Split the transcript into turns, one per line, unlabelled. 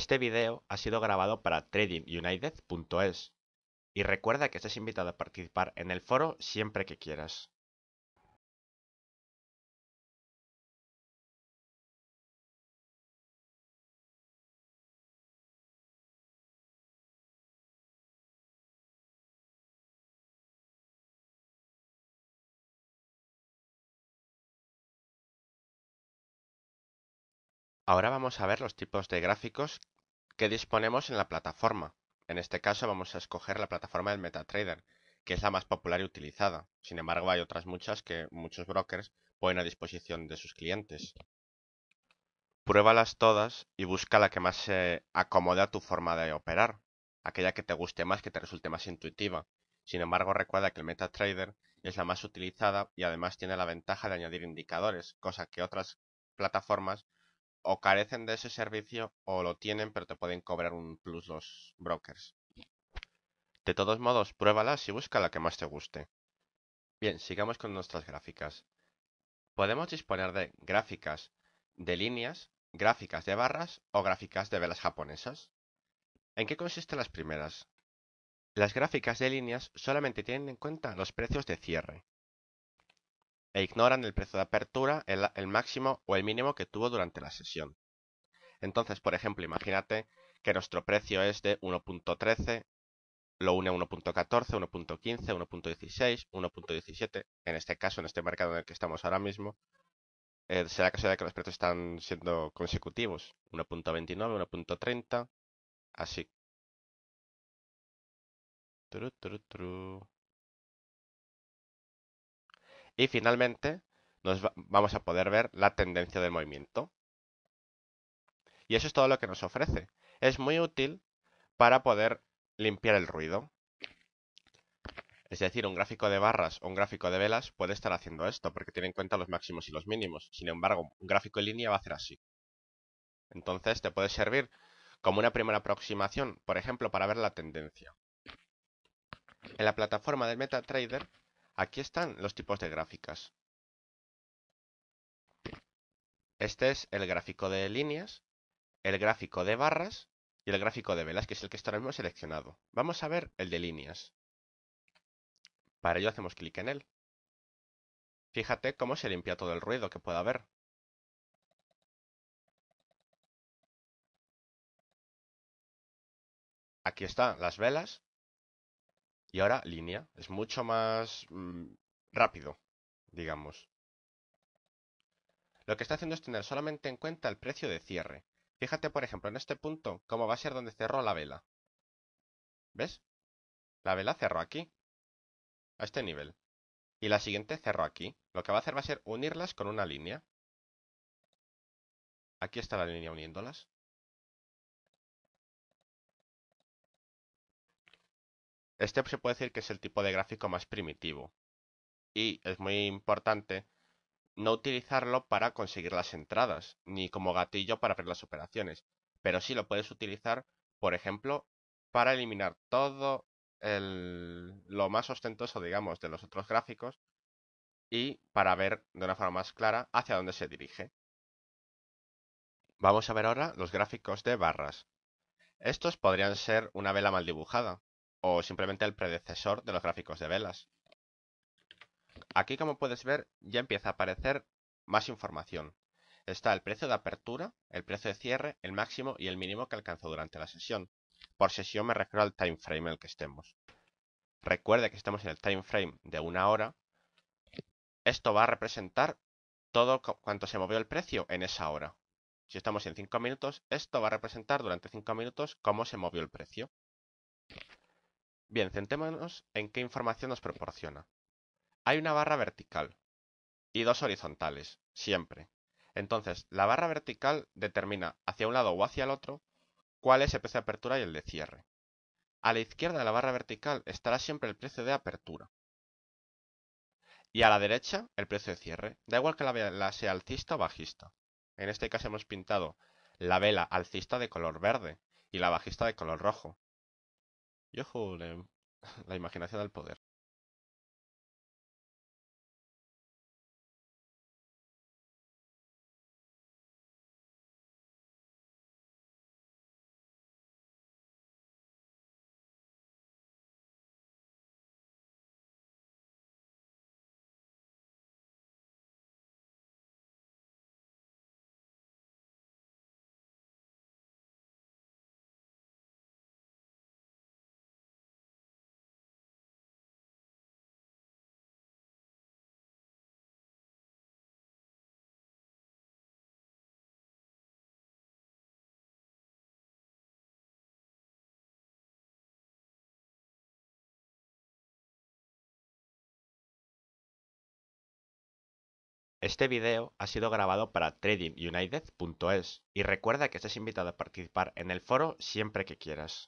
Este video ha sido grabado para tradingunited.es y recuerda que estás invitado a participar en el foro siempre que quieras. Ahora vamos a ver los tipos de gráficos que disponemos en la plataforma. En este caso vamos a escoger la plataforma del MetaTrader, que es la más popular y utilizada. Sin embargo, hay otras muchas que muchos brokers ponen a disposición de sus clientes. Pruébalas todas y busca la que más se acomode a tu forma de operar, aquella que te guste más, que te resulte más intuitiva. Sin embargo, recuerda que el MetaTrader es la más utilizada y además tiene la ventaja de añadir indicadores, cosa que otras plataformas o carecen de ese servicio o lo tienen pero te pueden cobrar un plus los brokers. De todos modos, pruébalas y busca la que más te guste. Bien, sigamos con nuestras gráficas. Podemos disponer de gráficas de líneas, gráficas de barras o gráficas de velas japonesas. ¿En qué consisten las primeras? Las gráficas de líneas solamente tienen en cuenta los precios de cierre, e ignoran el precio de apertura, el, máximo o el mínimo que tuvo durante la sesión. Entonces, por ejemplo, imagínate que nuestro precio es de 1.13, lo une a 1.14, 1.15, 1.16, 1.17. En este caso, en este mercado en el que estamos ahora mismo, eh, será que los precios están siendo consecutivos. 1.29, 1.30, así. Y finalmente nos vamos a poder ver la tendencia del movimiento. Y eso es todo lo que nos ofrece. Es muy útil para poder limpiar el ruido. Es decir, un gráfico de barras o un gráfico de velas puede estar haciendo esto, porque tiene en cuenta los máximos y los mínimos. Sin embargo, un gráfico en línea va a hacer así. Entonces, te puede servir como una primera aproximación, por ejemplo, para ver la tendencia. En la plataforma de MetaTrader Aquí están los tipos de gráficas. Este es el gráfico de líneas, el gráfico de barras y el gráfico de velas, que es el que está ahora mismo seleccionado. Vamos a ver el de líneas. Para ello hacemos clic en él. Fíjate cómo se
limpia todo el ruido que pueda haber.
Aquí están las velas y ahora línea. Es mucho más mm, rápido, digamos. Lo que está haciendo es tener solamente en cuenta el precio de cierre. Fíjate, por ejemplo, en este punto, cómo va a ser donde cerró la vela. ¿Ves? La vela cerró aquí, a este nivel. Y la siguiente cerró aquí. Lo que va a hacer va a ser unirlas con una línea. Aquí está la línea uniéndolas. Este se puede decir que es el tipo de gráfico más primitivo. Y es muy importante no utilizarlo para conseguir las entradas, ni como gatillo para ver las operaciones. Pero sí lo puedes utilizar, por ejemplo, para eliminar todo lo más ostentoso, digamos, de los otros gráficos y para ver de una forma más clara hacia dónde se dirige. Vamos a ver ahora los gráficos de barras. Estos podrían ser una vela mal dibujada, o simplemente el predecesor de los gráficos de velas. Aquí, como puedes ver, ya empieza a aparecer más información. Está el precio de apertura, el precio de cierre, el máximo y el mínimo que alcanzó durante la sesión. Por sesión me refiero al time frame en el que estemos. Recuerde que estamos en el time frame de una hora. Esto va a representar todo cuanto se movió el precio en esa hora. Si estamos en 5 minutos, esto va a representar durante 5 minutos cómo se movió el precio. Bien, centrémonos en qué información nos proporciona. Hay una barra vertical y dos horizontales, siempre. Entonces, la barra vertical determina hacia un lado o hacia el otro cuál es el precio de apertura y el de cierre. A la izquierda de la barra vertical estará siempre el precio de apertura. Y a la derecha, el precio de cierre. Da igual que la vela sea alcista o bajista. En este caso hemos pintado la vela alcista de color verde y la bajista de color rojo. Ojo
La imaginación al poder.
Este video ha sido grabado para tradingunited.es y recuerda que estás invitado a participar en el foro siempre que quieras.